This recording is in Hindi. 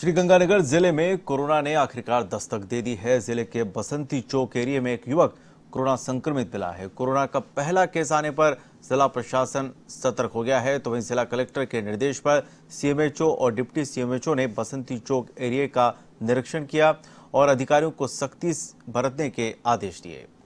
श्रीगंगानगर जिले में कोरोना ने आखिरकार दस्तक दे दी है जिले के बसंती चौक एरिए में एक युवक कोरोना संक्रमित मिला है कोरोना का पहला केस आने पर जिला प्रशासन सतर्क हो गया है तो वहीं जिला कलेक्टर के निर्देश पर सीएमएचओ और डिप्टी सीएमएचओ ने बसंती चौक एरिए का निरीक्षण किया और अधिकारियों को सख्ती बरतने के आदेश दिए